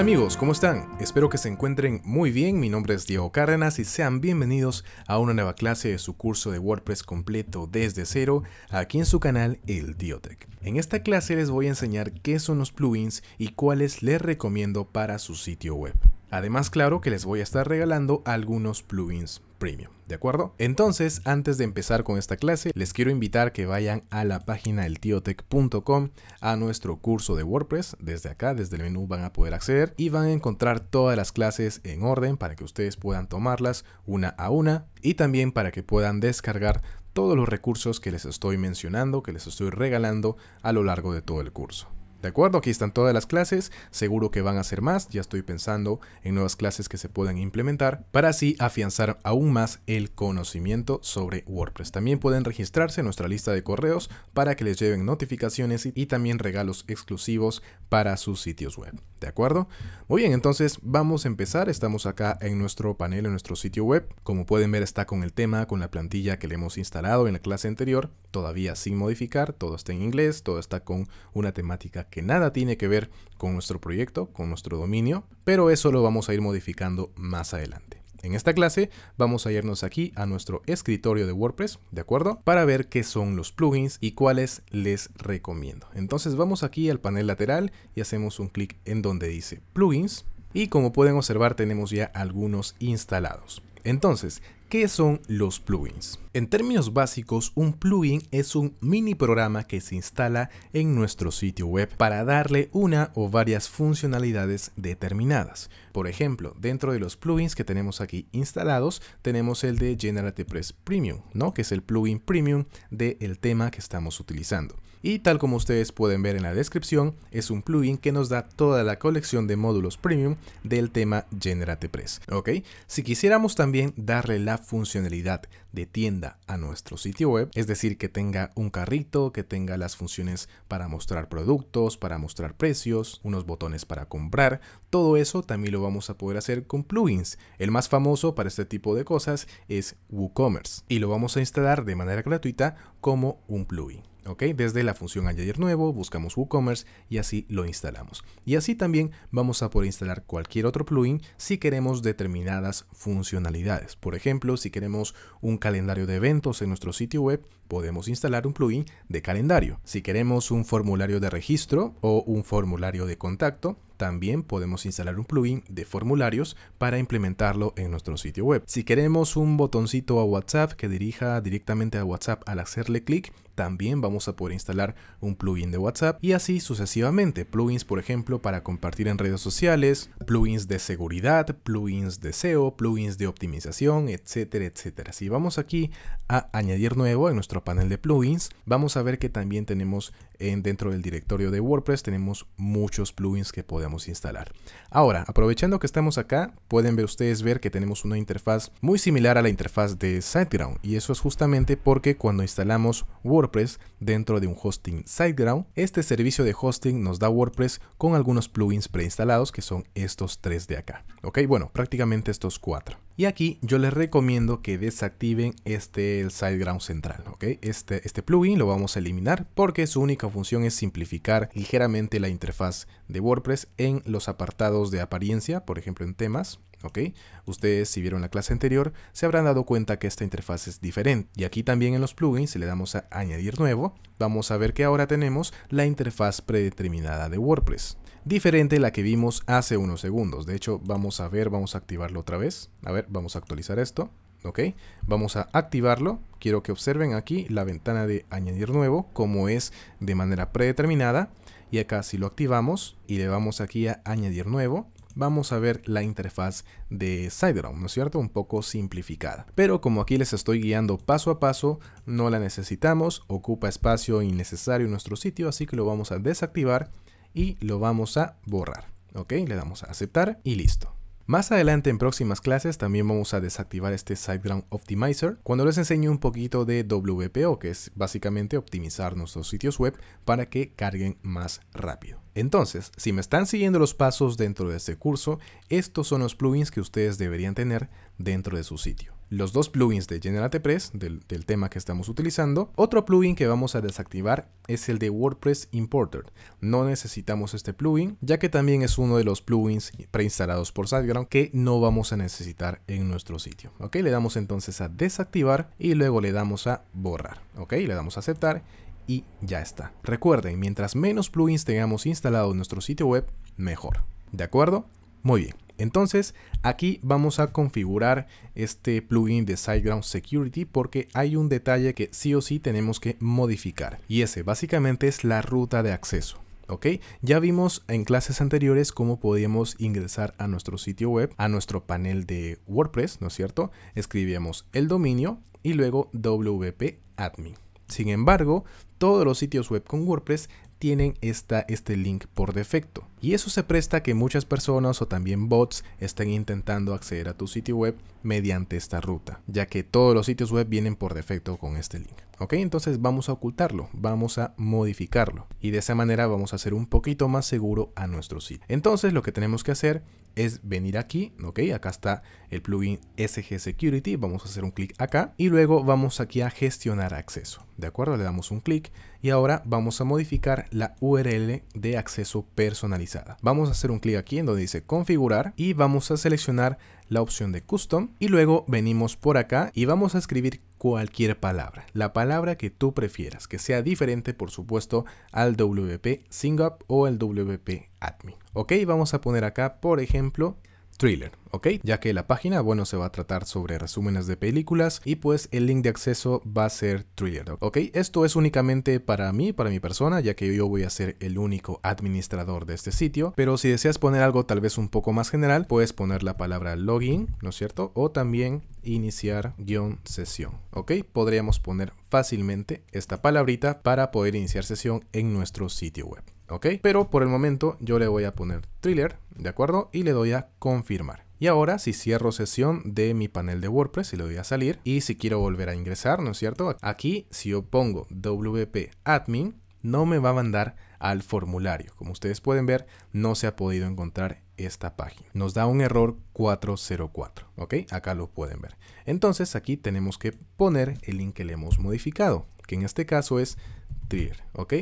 amigos? ¿Cómo están? Espero que se encuentren muy bien. Mi nombre es Diego Cárdenas y sean bienvenidos a una nueva clase de su curso de WordPress completo desde cero aquí en su canal El Diotech. En esta clase les voy a enseñar qué son los plugins y cuáles les recomiendo para su sitio web. Además, claro que les voy a estar regalando algunos plugins premium, ¿de acuerdo? Entonces, antes de empezar con esta clase, les quiero invitar que vayan a la página eltiotec.com a nuestro curso de WordPress. Desde acá, desde el menú van a poder acceder y van a encontrar todas las clases en orden para que ustedes puedan tomarlas una a una y también para que puedan descargar todos los recursos que les estoy mencionando, que les estoy regalando a lo largo de todo el curso. ¿De acuerdo? Aquí están todas las clases, seguro que van a ser más, ya estoy pensando en nuevas clases que se puedan implementar para así afianzar aún más el conocimiento sobre WordPress. También pueden registrarse en nuestra lista de correos para que les lleven notificaciones y también regalos exclusivos para sus sitios web. ¿De acuerdo? Muy bien, entonces vamos a empezar. Estamos acá en nuestro panel, en nuestro sitio web. Como pueden ver está con el tema, con la plantilla que le hemos instalado en la clase anterior, todavía sin modificar, todo está en inglés, todo está con una temática que nada tiene que ver con nuestro proyecto, con nuestro dominio, pero eso lo vamos a ir modificando más adelante. En esta clase vamos a irnos aquí a nuestro escritorio de WordPress, ¿de acuerdo? Para ver qué son los plugins y cuáles les recomiendo. Entonces vamos aquí al panel lateral y hacemos un clic en donde dice plugins y como pueden observar tenemos ya algunos instalados. Entonces, ¿qué son los plugins? En términos básicos, un plugin es un mini programa que se instala en nuestro sitio web para darle una o varias funcionalidades determinadas. Por ejemplo, dentro de los plugins que tenemos aquí instalados, tenemos el de Press Premium, ¿no? que es el plugin premium del tema que estamos utilizando y tal como ustedes pueden ver en la descripción, es un plugin que nos da toda la colección de módulos premium del tema GeneratePress. ¿ok? Si quisiéramos también darle la funcionalidad de tienda a nuestro sitio web, es decir, que tenga un carrito, que tenga las funciones para mostrar productos, para mostrar precios, unos botones para comprar, todo eso también lo vamos a poder hacer con plugins. El más famoso para este tipo de cosas es WooCommerce y lo vamos a instalar de manera gratuita como un plugin. ¿ok? Desde la función añadir nuevo, buscamos WooCommerce y así lo instalamos. Y así también vamos a poder instalar cualquier otro plugin si queremos determinadas funcionalidades. Por ejemplo, si queremos un calendario de eventos en nuestro sitio web, podemos instalar un plugin de calendario. Si queremos un formulario de registro o un formulario de contacto, también podemos instalar un plugin de formularios para implementarlo en nuestro sitio web. Si queremos un botoncito a WhatsApp que dirija directamente a WhatsApp al hacerle clic, también vamos a poder instalar un plugin de WhatsApp y así sucesivamente. Plugins, por ejemplo, para compartir en redes sociales, plugins de seguridad, plugins de SEO, plugins de optimización, etcétera, etcétera. Si vamos aquí a añadir nuevo en nuestro panel de plugins, vamos a ver que también tenemos en, dentro del directorio de WordPress tenemos muchos plugins que podemos instalar. Ahora, aprovechando que estamos acá, pueden ver ustedes ver que tenemos una interfaz muy similar a la interfaz de SiteGround y eso es justamente porque cuando instalamos WordPress WordPress dentro de un hosting SiteGround. Este servicio de hosting nos da WordPress con algunos plugins preinstalados que son estos tres de acá. Ok, bueno, prácticamente estos cuatro. Y aquí yo les recomiendo que desactiven este el ground central, ¿ok? Este, este plugin lo vamos a eliminar porque su única función es simplificar ligeramente la interfaz de WordPress en los apartados de apariencia, por ejemplo en temas, ¿ok? Ustedes si vieron la clase anterior se habrán dado cuenta que esta interfaz es diferente. Y aquí también en los plugins le damos a añadir nuevo vamos a ver que ahora tenemos la interfaz predeterminada de WordPress. Diferente a la que vimos hace unos segundos. De hecho, vamos a ver, vamos a activarlo otra vez. A ver, vamos a actualizar esto. ¿ok? Vamos a activarlo. Quiero que observen aquí la ventana de añadir nuevo, como es de manera predeterminada. Y acá si lo activamos y le vamos aquí a añadir nuevo, vamos a ver la interfaz de SiteGround, ¿no es cierto? Un poco simplificada. Pero como aquí les estoy guiando paso a paso, no la necesitamos, ocupa espacio innecesario en nuestro sitio, así que lo vamos a desactivar y lo vamos a borrar. ¿Ok? Le damos a aceptar y listo. Más adelante en próximas clases también vamos a desactivar este SiteGround Optimizer cuando les enseño un poquito de WPO, que es básicamente optimizar nuestros sitios web para que carguen más rápido. Entonces, si me están siguiendo los pasos dentro de este curso, estos son los plugins que ustedes deberían tener dentro de su sitio los dos plugins de GeneratePress, del, del tema que estamos utilizando. Otro plugin que vamos a desactivar es el de WordPress Importer. No necesitamos este plugin, ya que también es uno de los plugins preinstalados por SiteGround que no vamos a necesitar en nuestro sitio. ¿Ok? Le damos entonces a desactivar y luego le damos a borrar. ¿Ok? Le damos a aceptar y ya está. Recuerden, mientras menos plugins tengamos instalados en nuestro sitio web, mejor. ¿De acuerdo? Muy bien. Entonces aquí vamos a configurar este plugin de SiteGround Security porque hay un detalle que sí o sí tenemos que modificar y ese básicamente es la ruta de acceso. ¿ok? Ya vimos en clases anteriores cómo podíamos ingresar a nuestro sitio web, a nuestro panel de WordPress, ¿no es cierto? Escribíamos el dominio y luego WP admin. Sin embargo, todos los sitios web con WordPress tienen esta, este link por defecto. Y eso se presta a que muchas personas o también bots estén intentando acceder a tu sitio web mediante esta ruta, ya que todos los sitios web vienen por defecto con este link. Ok, entonces vamos a ocultarlo, vamos a modificarlo y de esa manera vamos a hacer un poquito más seguro a nuestro sitio. Entonces lo que tenemos que hacer es venir aquí, ok, acá está el plugin SG Security, vamos a hacer un clic acá y luego vamos aquí a gestionar acceso, ¿de acuerdo? Le damos un clic y ahora vamos a modificar la URL de acceso personalizada. Vamos a hacer un clic aquí en donde dice configurar y vamos a seleccionar la opción de custom y luego venimos por acá y vamos a escribir cualquier palabra, la palabra que tú prefieras, que sea diferente por supuesto al WP Singup o el WP Admin. Ok, vamos a poner acá por ejemplo Thriller, ¿ok? Ya que la página, bueno, se va a tratar sobre resúmenes de películas y pues el link de acceso va a ser Thriller, ¿ok? Esto es únicamente para mí, para mi persona, ya que yo voy a ser el único administrador de este sitio, pero si deseas poner algo tal vez un poco más general, puedes poner la palabra login, ¿no es cierto? O también iniciar guión sesión, ¿ok? Podríamos poner fácilmente esta palabrita para poder iniciar sesión en nuestro sitio web. ¿ok? Pero por el momento yo le voy a poner thriller, ¿de acuerdo? Y le doy a confirmar. Y ahora si cierro sesión de mi panel de WordPress y le doy a salir y si quiero volver a ingresar, ¿no es cierto? Aquí si yo pongo wp admin no me va a mandar al formulario. Como ustedes pueden ver, no se ha podido encontrar esta página. Nos da un error 404, ¿ok? Acá lo pueden ver. Entonces aquí tenemos que poner el link que le hemos modificado, que en este caso es thriller ¿ok?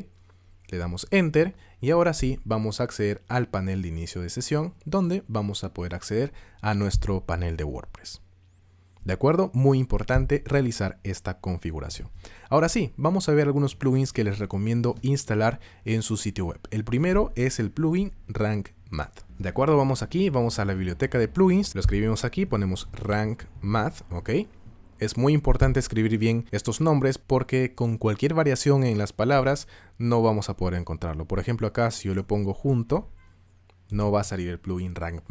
le damos Enter y ahora sí vamos a acceder al panel de inicio de sesión donde vamos a poder acceder a nuestro panel de WordPress. ¿De acuerdo? Muy importante realizar esta configuración. Ahora sí, vamos a ver algunos plugins que les recomiendo instalar en su sitio web. El primero es el plugin Rank Math. De acuerdo, vamos aquí, vamos a la biblioteca de plugins, lo escribimos aquí, ponemos Rank Math, ¿ok? Es muy importante escribir bien estos nombres porque con cualquier variación en las palabras no vamos a poder encontrarlo. Por ejemplo, acá si yo lo pongo junto, no va a salir el plugin Rank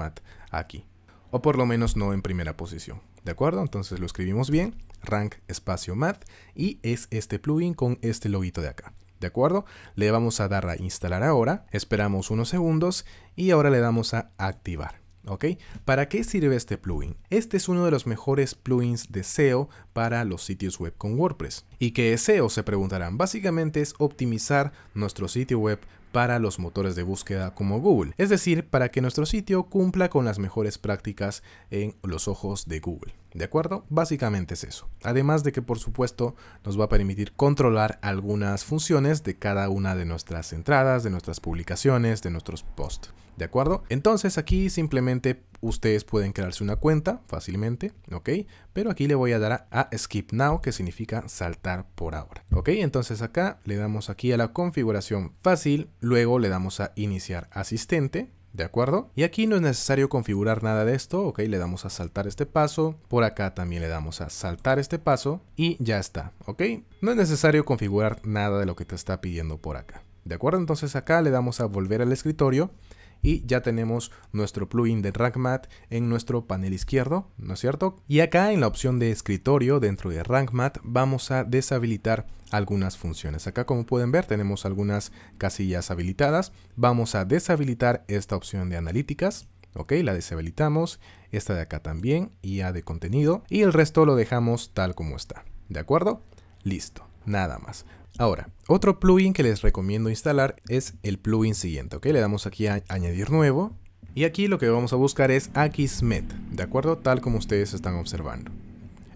aquí. O por lo menos no en primera posición. ¿De acuerdo? Entonces lo escribimos bien, rank espacio mat, y es este plugin con este loguito de acá. ¿De acuerdo? Le vamos a dar a instalar ahora, esperamos unos segundos y ahora le damos a activar. ¿Ok? ¿Para qué sirve este plugin? Este es uno de los mejores plugins de SEO para los sitios web con WordPress. ¿Y qué es SEO? Se preguntarán. Básicamente es optimizar nuestro sitio web para los motores de búsqueda como Google, es decir, para que nuestro sitio cumpla con las mejores prácticas en los ojos de Google. ¿De acuerdo? Básicamente es eso. Además de que por supuesto nos va a permitir controlar algunas funciones de cada una de nuestras entradas, de nuestras publicaciones, de nuestros posts. ¿De acuerdo? Entonces aquí simplemente Ustedes pueden crearse una cuenta fácilmente, ¿ok? Pero aquí le voy a dar a, Skip Now, que significa saltar por ahora, ¿ok? Entonces acá le damos aquí a la configuración fácil, luego le damos a iniciar asistente, ¿de acuerdo? Y aquí no es necesario configurar nada de esto, ¿ok? Le damos a saltar este paso, por acá también le damos a saltar este paso y ya está, ¿ok? No es necesario configurar nada de lo que te está pidiendo por acá, ¿de acuerdo? Entonces acá le damos a volver al escritorio y ya tenemos nuestro plugin de RankMath en nuestro panel izquierdo, ¿no es cierto? Y acá en la opción de escritorio dentro de RankMath vamos a deshabilitar algunas funciones. Acá como pueden ver tenemos algunas casillas habilitadas. Vamos a deshabilitar esta opción de analíticas. Ok, la deshabilitamos, esta de acá también, y la de contenido, y el resto lo dejamos tal como está. ¿De acuerdo? Listo, nada más. Ahora, otro plugin que les recomiendo instalar es el plugin siguiente, ¿ok? Le damos aquí a añadir nuevo y aquí lo que vamos a buscar es Akismet, ¿de acuerdo? Tal como ustedes están observando.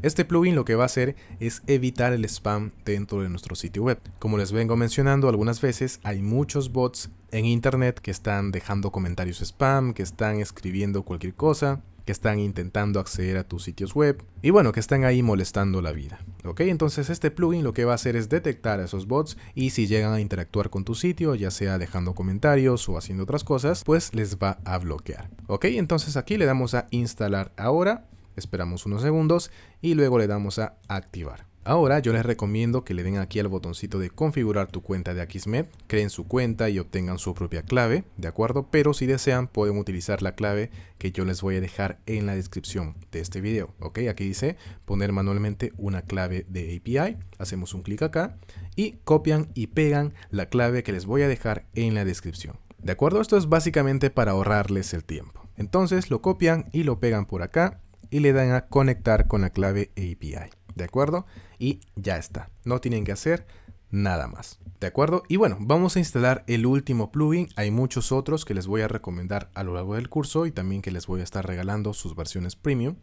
Este plugin lo que va a hacer es evitar el spam dentro de nuestro sitio web. Como les vengo mencionando algunas veces, hay muchos bots en internet que están dejando comentarios spam, que están escribiendo cualquier cosa, que están intentando acceder a tus sitios web y bueno, que están ahí molestando la vida. ¿Ok? Entonces este plugin lo que va a hacer es detectar a esos bots y si llegan a interactuar con tu sitio, ya sea dejando comentarios o haciendo otras cosas, pues les va a bloquear. ¿Ok? Entonces aquí le damos a instalar ahora, esperamos unos segundos y luego le damos a activar. Ahora yo les recomiendo que le den aquí al botoncito de configurar tu cuenta de Akismet, creen su cuenta y obtengan su propia clave, ¿de acuerdo? Pero si desean pueden utilizar la clave que yo les voy a dejar en la descripción de este video, ¿ok? Aquí dice poner manualmente una clave de API, hacemos un clic acá y copian y pegan la clave que les voy a dejar en la descripción, ¿de acuerdo? Esto es básicamente para ahorrarles el tiempo. Entonces lo copian y lo pegan por acá y le dan a conectar con la clave API. ¿De acuerdo? Y ya está. No tienen que hacer nada más. ¿De acuerdo? Y bueno, vamos a instalar el último plugin. Hay muchos otros que les voy a recomendar a lo largo del curso y también que les voy a estar regalando sus versiones premium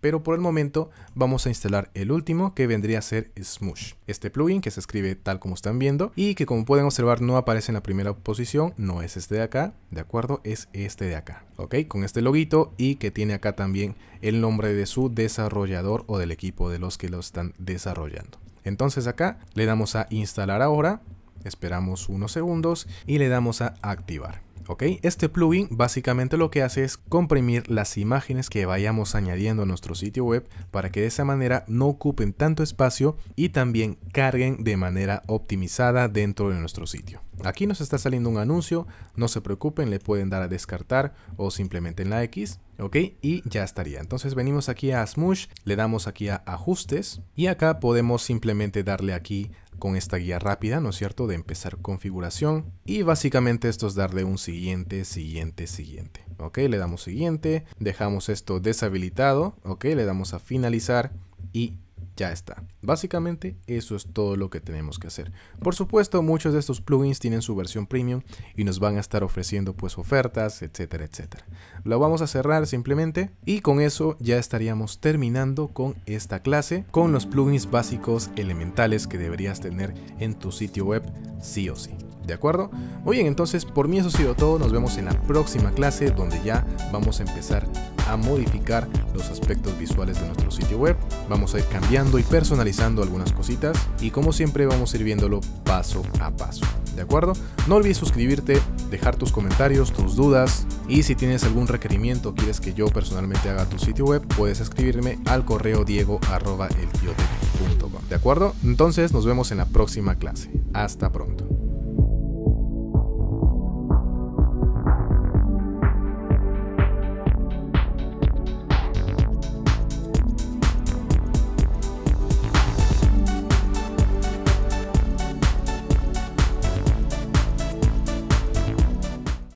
pero por el momento vamos a instalar el último que vendría a ser Smush. Este plugin que se escribe tal como están viendo y que como pueden observar no aparece en la primera posición, no es este de acá, ¿de acuerdo? Es este de acá, ¿ok? Con este loguito y que tiene acá también el nombre de su desarrollador o del equipo de los que lo están desarrollando. Entonces acá le damos a instalar ahora, esperamos unos segundos y le damos a activar. ¿ok? Este plugin básicamente lo que hace es comprimir las imágenes que vayamos añadiendo a nuestro sitio web para que de esa manera no ocupen tanto espacio y también carguen de manera optimizada dentro de nuestro sitio. Aquí nos está saliendo un anuncio, no se preocupen, le pueden dar a descartar o simplemente en la X, ¿ok? Y ya estaría. Entonces venimos aquí a Smush, le damos aquí a ajustes y acá podemos simplemente darle aquí con esta guía rápida, ¿no es cierto?, de empezar configuración y básicamente esto es darle un siguiente, siguiente, siguiente, ¿ok? Le damos siguiente, dejamos esto deshabilitado, ¿ok? Le damos a finalizar y ya está. Básicamente eso es todo lo que tenemos que hacer. Por supuesto, muchos de estos plugins tienen su versión premium y nos van a estar ofreciendo pues ofertas, etcétera, etcétera. Lo vamos a cerrar simplemente y con eso ya estaríamos terminando con esta clase con los plugins básicos elementales que deberías tener en tu sitio web sí o sí. ¿De acuerdo? Muy bien, entonces por mí eso ha sido todo. Nos vemos en la próxima clase donde ya vamos a empezar a modificar los aspectos visuales de nuestro sitio web. Vamos a ir cambiando y personalizando algunas cositas y como siempre vamos a ir viéndolo paso a paso. ¿De acuerdo? No olvides suscribirte, dejar tus comentarios, tus dudas y si tienes algún requerimiento quieres que yo personalmente haga tu sitio web, puedes escribirme al correo diego arroba ¿De acuerdo? Entonces nos vemos en la próxima clase. Hasta pronto.